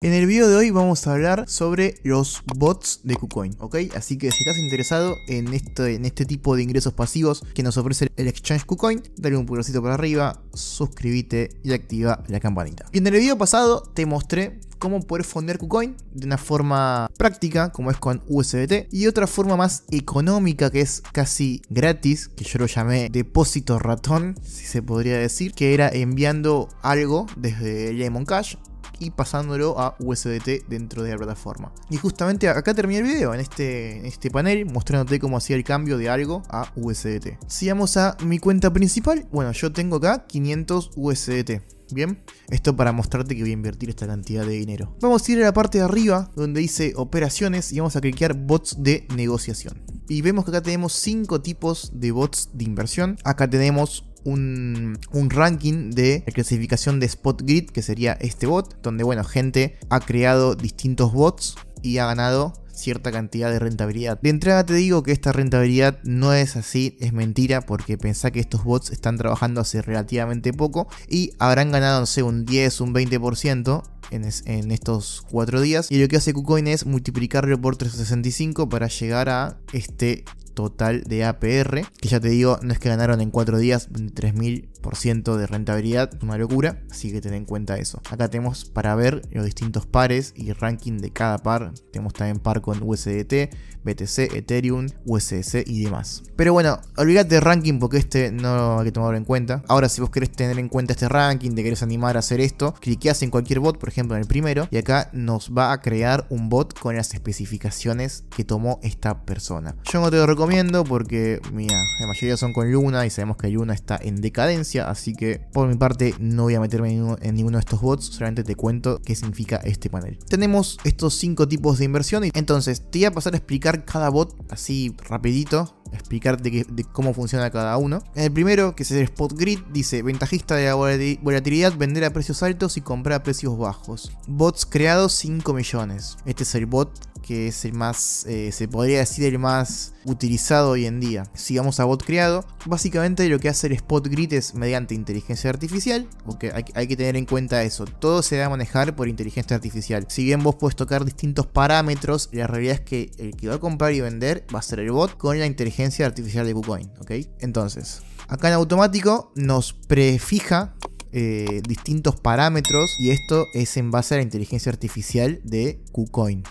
En el video de hoy vamos a hablar sobre los bots de KuCoin, ¿ok? Así que si estás interesado en este, en este tipo de ingresos pasivos que nos ofrece el exchange KuCoin, dale un pulgarcito para arriba, suscríbete y activa la campanita. Y en el video pasado te mostré cómo poder fondear KuCoin de una forma práctica, como es con USBT, y otra forma más económica que es casi gratis, que yo lo llamé depósito ratón, si se podría decir, que era enviando algo desde Lemon Cash y pasándolo a USDT dentro de la plataforma. Y justamente acá terminé el video, en este, este panel, mostrándote cómo hacía el cambio de algo a USDT. Si vamos a mi cuenta principal. Bueno, yo tengo acá 500 USDT. Bien, esto para mostrarte que voy a invertir esta cantidad de dinero. Vamos a ir a la parte de arriba donde dice operaciones y vamos a cliquear bots de negociación. Y vemos que acá tenemos 5 tipos de bots de inversión. Acá tenemos un, ranking de clasificación de Spot Grid, que sería este bot, donde bueno, gente ha creado distintos bots y ha ganado cierta cantidad de rentabilidad. De entrada te digo que esta rentabilidad no es así, es mentira, porque pensá que estos bots están trabajando hace relativamente poco y habrán ganado, no sé, un 10, un 20% en, en, estos cuatro días. Y lo que hace KuCoin es multiplicarlo por 365 para llegar a este total de APR, que ya te digo, no es que ganaron en 4 días 3.000% de rentabilidad, una locura, así que ten en cuenta eso. Acá tenemos para ver los distintos pares y ranking de cada par, tenemos también par con USDT, BTC, Ethereum, USDC y demás. Pero bueno, olvídate de ranking porque este no hay que tomarlo en cuenta. Ahora si vos querés tener en cuenta este ranking, te querés animar a hacer esto, cliqueas en cualquier bot, por ejemplo en el primero, y acá nos va a crear un bot con las especificaciones que tomó esta persona. Yo no te lo recomiendo porque, mira, la mayoría son con Luna y sabemos que Luna está en decadencia, así que por mi parte no voy a meterme en ninguno de estos bots, solamente te cuento qué significa este panel. Tenemos estos cinco tipos de inversión y entonces te voy a pasar a explicar cada bot así rapidito explicarte de, cómo funciona cada uno. el primero, que es el Spot Grid, dice ventajista de la volatilidad, vender a precios altos y comprar a precios bajos. Bots creados 5 millones. Este es el bot que es el más, eh, se podría decir, el más utilizado hoy en día. Si vamos a bot creado, básicamente lo que hace el spot grid es mediante inteligencia artificial, porque hay, que tener en cuenta eso. Todo se va a manejar por inteligencia artificial. Si bien vos puedes tocar distintos parámetros, la realidad es que el que va a comprar y vender va a ser el bot con la inteligencia artificial de KuCoin, ¿ok? Entonces, acá en automático nos prefija eh, distintos parámetros y esto es en base a la inteligencia artificial de KuCoin.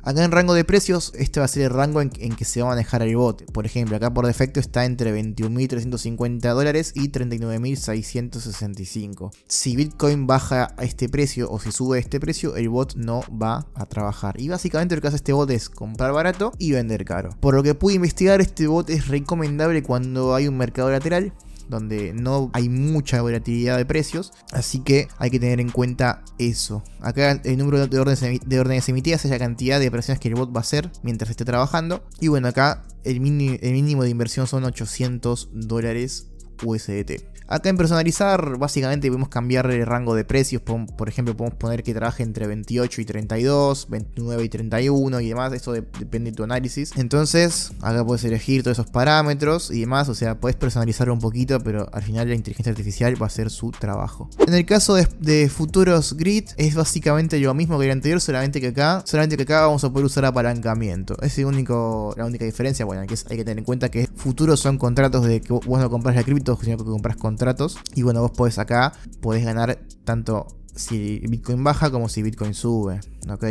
Acá en rango de precios, este va a ser el rango en, que se va a manejar el bot. Por ejemplo, acá por defecto está entre 21.350 dólares y 39.665. Si Bitcoin baja a este precio o si sube a este precio, el bot no va a trabajar. Y básicamente lo que hace este bot es comprar barato y vender caro. Por lo que pude investigar, este bot es recomendable cuando hay un mercado lateral donde no hay mucha volatilidad de precios, así que hay que tener en cuenta eso. Acá el número de órdenes, de órdenes emitidas es la cantidad de operaciones que el bot va a hacer mientras esté trabajando. Y bueno, acá el el mínimo de inversión son 800 dólares USDT. Acá en personalizar, básicamente podemos cambiar el rango de precios. Por, ejemplo, podemos poner que trabaje entre 28 y 32, 29 y 31 y demás. eso depende de tu análisis. Entonces, acá puedes elegir todos esos parámetros y demás. O sea, puedes personalizar un poquito, pero al final la inteligencia artificial va a hacer su trabajo. En el caso de, futuros grid, es básicamente lo mismo que el anterior, solamente que acá, solamente que acá vamos a poder usar apalancamiento. Es la única diferencia. Bueno, que hay que tener en cuenta que futuros son contratos de que vos no compras la cripto, sino que compras con contratos. Y bueno, vos podés acá, podés ganar tanto si Bitcoin baja como si Bitcoin sube, ¿ok?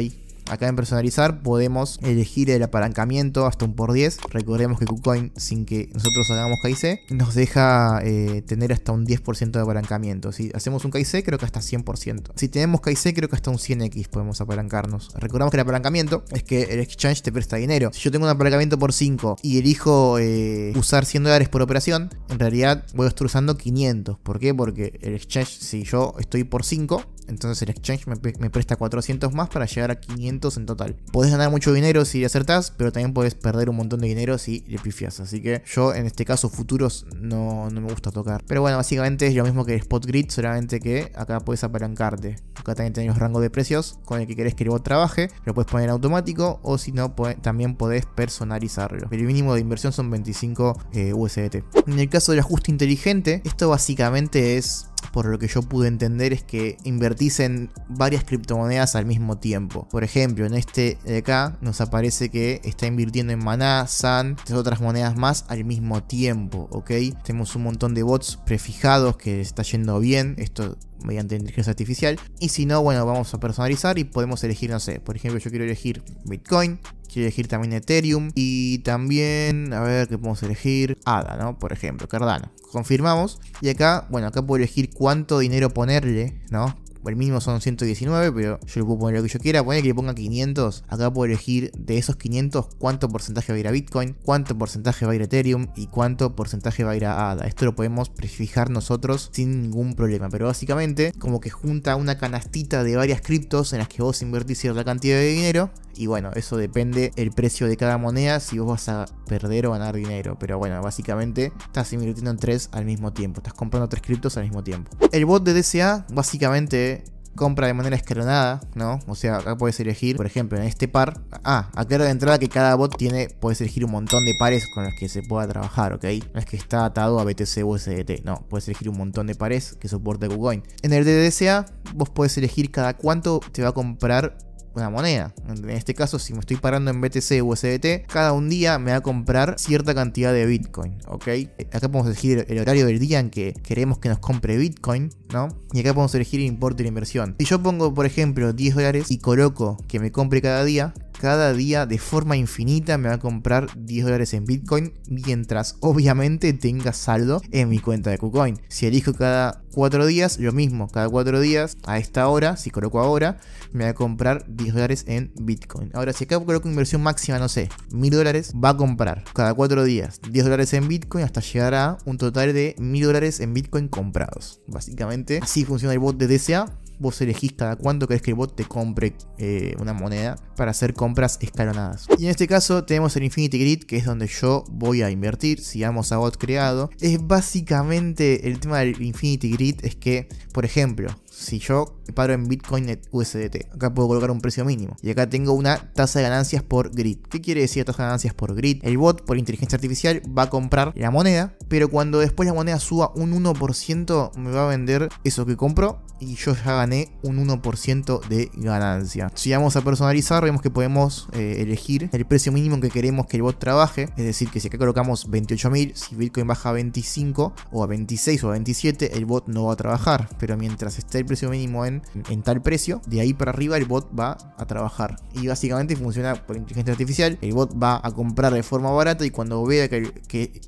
Acá en personalizar podemos elegir el apalancamiento hasta un por 10. Recordemos que KuCoin, sin que nosotros hagamos KIC, nos deja eh, tener hasta un 10% de apalancamiento. Si hacemos un KIC, creo que hasta 100%. Si tenemos KIC, creo que hasta un 100X podemos apalancarnos. Recordamos que el apalancamiento es que el exchange te presta dinero. Si yo tengo un apalancamiento por 5 y elijo eh, usar 100 dólares por operación, en realidad voy a estar usando 500. ¿Por qué? Porque el exchange, si yo estoy por 5, entonces el exchange me, presta 400 más para llegar a 500 en total. Podés ganar mucho dinero si acertás, pero también podés perder un montón de dinero si le pifias. Así que yo en este caso futuros no, me gusta tocar. Pero bueno, básicamente es lo mismo que el spot grid, solamente que acá puedes apalancarte. Acá también tenés rango de precios con el que querés que el bot trabaje, lo puedes poner automático o si no, también podés personalizarlo. El mínimo de inversión son 25 eh, USDT. En el caso del ajuste inteligente, esto básicamente es por lo que yo pude entender, es que invertís en varias criptomonedas al mismo tiempo. Por ejemplo, en este de acá nos aparece que está invirtiendo en Maná, San, otras monedas más al mismo tiempo, ¿ok? Tenemos un montón de bots prefijados que está yendo bien, esto mediante inteligencia artificial. Y si no, bueno, vamos a personalizar y podemos elegir, no sé, por ejemplo, yo quiero elegir Bitcoin, Quiero elegir también Ethereum y también, a ver, ¿qué podemos elegir? ADA, ¿no? Por ejemplo, Cardano. Confirmamos. Y acá, bueno, acá puedo elegir cuánto dinero ponerle, ¿no? el mínimo son 119, pero yo le puedo poner lo que yo quiera. Poner que le ponga 500. Acá puedo elegir de esos 500 cuánto porcentaje va a ir a Bitcoin, cuánto porcentaje va a ir a Ethereum y cuánto porcentaje va a ir a ADA. Esto lo podemos prefijar nosotros sin ningún problema. Pero básicamente, como que junta una canastita de varias criptos en las que vos invertís cierta cantidad de dinero. Y bueno, eso depende el precio de cada moneda, si vos vas a perder o ganar dinero. Pero bueno, básicamente estás invirtiendo en tres al mismo tiempo. Estás comprando tres criptos al mismo tiempo. El bot de DSA básicamente compra de manera escalonada, ¿no? O sea, acá puedes elegir, por ejemplo, en este par. Ah, aclaro de entrada que cada bot tiene, puedes elegir un montón de pares con los que se pueda trabajar, ¿ok? No es que está atado a BTC USDT, no, puedes elegir un montón de pares que soporte KuCoin. En el DDSA, vos podés elegir cada cuánto te va a comprar una moneda. En este caso, si me estoy parando en BTC o USDT, cada un día me va a comprar cierta cantidad de Bitcoin, ¿ok? Acá podemos elegir el horario del día en que queremos que nos compre Bitcoin, ¿no? Y acá podemos elegir el importe de la inversión. Si yo pongo, por ejemplo, 10 dólares y coloco que me compre cada día, cada día de forma infinita me va a comprar 10 dólares en Bitcoin mientras obviamente tenga saldo en mi cuenta de KuCoin. Si elijo cada 4 días, lo mismo, cada 4 días a esta hora, si coloco ahora, me va a comprar 10 dólares en Bitcoin. Ahora, si acá coloco inversión máxima, no sé, 1000 dólares, va a comprar cada 4 días 10 dólares en Bitcoin hasta llegar a un total de 1000 dólares en Bitcoin comprados. Básicamente, así funciona el bot de DCA vos elegís cada cuánto querés que el bot te compre eh, una moneda para hacer compras escalonadas. Y en este caso tenemos el Infinity Grid, que es donde yo voy a invertir, Si vamos a bot creado. Es básicamente el tema del Infinity Grid, es que, por ejemplo, si yo paro en Bitcoin USDT, acá puedo colocar un precio mínimo. Y acá tengo una tasa de ganancias por grid. ¿Qué quiere decir tasa de ganancias por grid? El bot, por inteligencia artificial, va a comprar la moneda, pero cuando después la moneda suba un 1%, me va a vender eso que compro y yo ya gané un 1% de ganancia. Si vamos a personalizar, vemos que podemos eh, elegir el precio mínimo que queremos que el bot trabaje. Es decir, que si acá colocamos 28.000, si Bitcoin baja a 25 o a 26 o a 27, el bot no va a trabajar. Pero mientras esté el precio mínimo en, tal precio. De ahí para arriba el bot va a trabajar. Y básicamente funciona por inteligencia artificial. El bot va a comprar de forma barata y cuando vea que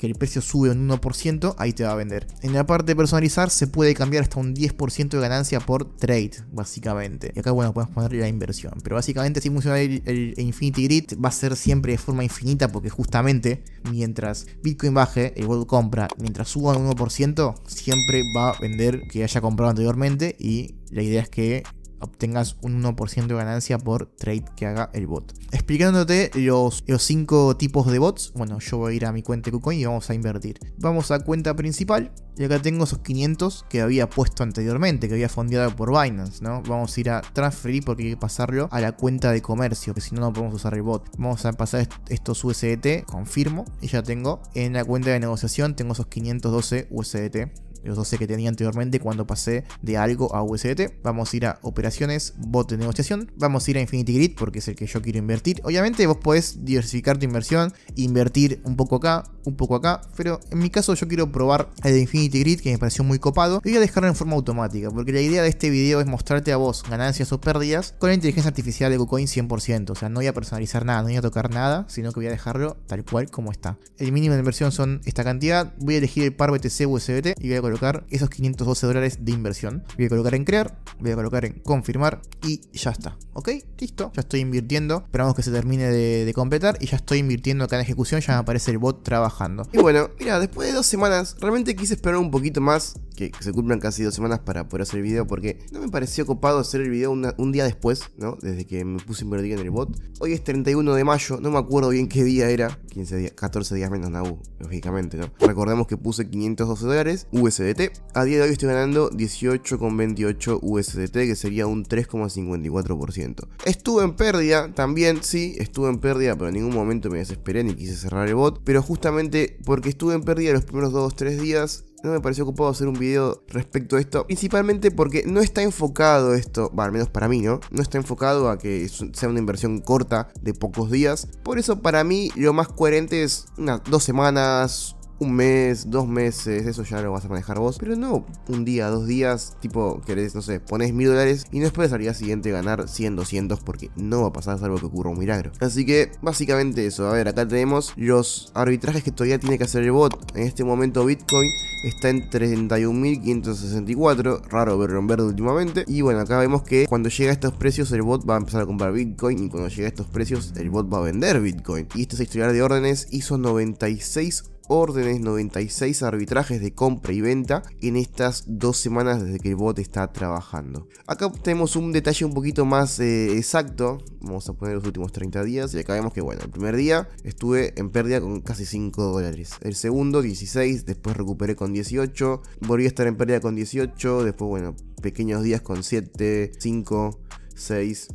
el, precio sube un 1%, ahí te va a vender. En la parte de personalizar se puede cambiar hasta un 10% de ganancia por trade, básicamente. Y acá, bueno, podemos poner la inversión. Pero básicamente si funciona el, el Infinity Grid va a ser siempre de forma infinita porque justamente mientras Bitcoin baje, el bot compra. Mientras suba un 1%, siempre va a vender que haya comprado anteriormente y la idea es que obtengas un 1% de ganancia por trade que haga el bot. Explicándote los, los cinco tipos de bots, bueno, yo voy a ir a mi cuenta de KuCoin y vamos a invertir. Vamos a cuenta principal y acá tengo esos 500 que había puesto anteriormente, que había fondeado por Binance, ¿no? Vamos a ir a transferir porque hay que pasarlo a la cuenta de comercio, que si no, no podemos usar el bot. Vamos a pasar estos USDT, confirmo, y ya tengo en la cuenta de negociación, tengo esos 512 USDT los 12 que tenía anteriormente cuando pasé de algo a USDT. Vamos a ir a operaciones, bot de negociación, vamos a ir a Infinity Grid porque es el que yo quiero invertir. Obviamente vos podés diversificar tu inversión, invertir un poco acá, un poco acá, pero en mi caso yo quiero probar el de Infinity Grid que me pareció muy copado y voy a dejarlo en forma automática porque la idea de este video es mostrarte a vos ganancias o pérdidas con la inteligencia artificial de KuCoin 100%, o sea, no voy a personalizar nada, no voy a tocar nada, sino que voy a dejarlo tal cual como está. El mínimo de inversión son esta cantidad, voy a elegir el par BTC USBT y voy a colocar esos 512 dólares de inversión. Voy a colocar en crear, voy a colocar en confirmar y ya está, ¿ok? Listo, ya estoy invirtiendo, esperamos que se termine de, completar y ya estoy invirtiendo acá en ejecución, ya me aparece el bot trabajando y bueno, mira, después de dos semanas, realmente quise esperar un poquito más, que se cumplan casi dos semanas para poder hacer el video, porque no me pareció copado hacer el video un día después, ¿no? Desde que me puse invertido en el bot. Hoy es 31 de mayo, no me acuerdo bien qué día era, 15 días, 14 días menos U, lógicamente, ¿no? Recordemos que puse 512 dólares USDT. A día de hoy estoy ganando 18,28 USDT, que sería un 3,54%. Estuve en pérdida también, sí, estuve en pérdida, pero en ningún momento me desesperé ni quise cerrar el bot, pero justamente porque estuve en pérdida los primeros 2-3 días. No me pareció Que ocupado hacer un video respecto a esto. Principalmente porque no está enfocado esto, bueno, al menos para mí, ¿no? No está enfocado a que sea una inversión corta de pocos días. Por eso para mí lo más coherente es unas dos semanas, un mes, dos meses, eso ya lo vas a manejar vos, pero no un día, dos días, tipo, querés, no sé, pones mil dólares y no esperes al día siguiente ganar 100, 200 porque no va a pasar salvo que ocurra un milagro. Así que, básicamente eso, a ver, acá tenemos los arbitrajes que todavía tiene que hacer el bot. En este momento Bitcoin está en 31.564, raro verlo en verde últimamente, y bueno, acá vemos que cuando llega a estos precios el bot va a empezar a comprar Bitcoin y cuando llega a estos precios el bot va a vender Bitcoin. Y este es historial de órdenes hizo 96 órdenes, 96 arbitrajes de compra y venta en estas dos semanas desde que el bot está trabajando. Acá tenemos un detalle un poquito más eh, exacto, vamos a poner los últimos 30 días y acá vemos que bueno, el primer día estuve en pérdida con casi 5 dólares, el segundo 16, después recuperé con 18, volví a estar en pérdida con 18, después bueno, pequeños días con 7, 5, 6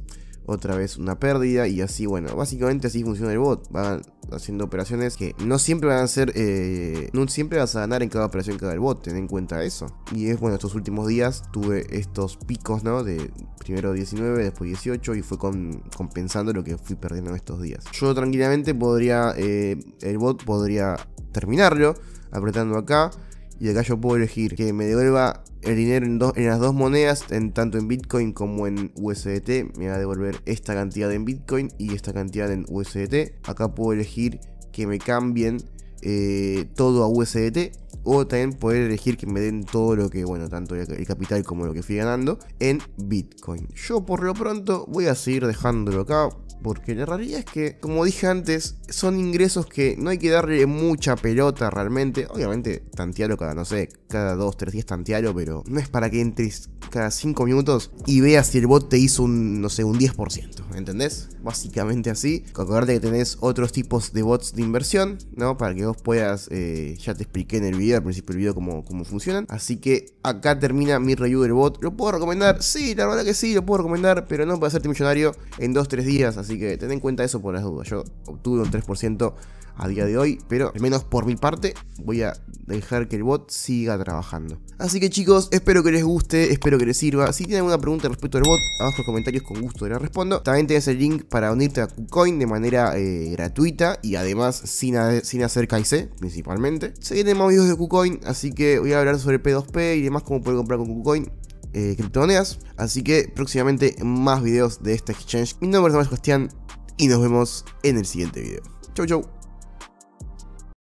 otra vez una pérdida y así, bueno, básicamente así funciona el bot, Va haciendo operaciones que no siempre van a ser, eh, no siempre vas a ganar en cada operación que haga el bot, ten en cuenta eso. Y es bueno, estos últimos días tuve estos picos, ¿no? De primero 19, después 18 y fue compensando lo que fui perdiendo en estos días. Yo tranquilamente podría, eh, el bot podría terminarlo apretando acá y acá yo puedo elegir que me devuelva el dinero en, las dos monedas, en tanto en Bitcoin como en USDT. Me va a devolver esta cantidad en Bitcoin y esta cantidad en USDT. Acá puedo elegir que me cambien eh, todo a USDT o también poder elegir que me den todo lo que, bueno, tanto el capital como lo que fui ganando en Bitcoin. Yo por lo pronto voy a seguir dejándolo acá porque la realidad es que, como dije antes, son ingresos que no hay que darle mucha pelota realmente. Obviamente, tantealo cada, no sé, cada 2, 3 días tantealo, pero no es para que entres cada 5 minutos y veas si el bot te hizo un, no sé, un 10%, ¿entendés? Básicamente así. acordarte que tenés otros tipos de bots de inversión, ¿no? Para que vos puedas, eh, ya te expliqué en el video al principio del video cómo, cómo funcionan. Así que acá termina mi review del bot. ¿Lo puedo recomendar? Sí, la verdad que sí, lo puedo recomendar, pero no para hacerte millonario en 2-3 días. Así que ten en cuenta eso por las dudas. Yo obtuve un 3% a día de hoy, pero al menos por mi parte voy a dejar que el bot siga trabajando. Así que chicos, espero que les guste, espero que les sirva. Si tienen alguna pregunta respecto al bot, abajo en los comentarios con gusto les respondo. También tenés el link para unirte a KuCoin de manera eh, gratuita y además sin, hacer KIC principalmente. Se vienen más videos de KuCoin, así que voy a hablar sobre P2P y demás cómo poder comprar con KuCoin. Eh, criptomonedas, así que próximamente más videos de este exchange. Mi nombre es Tomás y nos vemos en el siguiente video. Chau chau.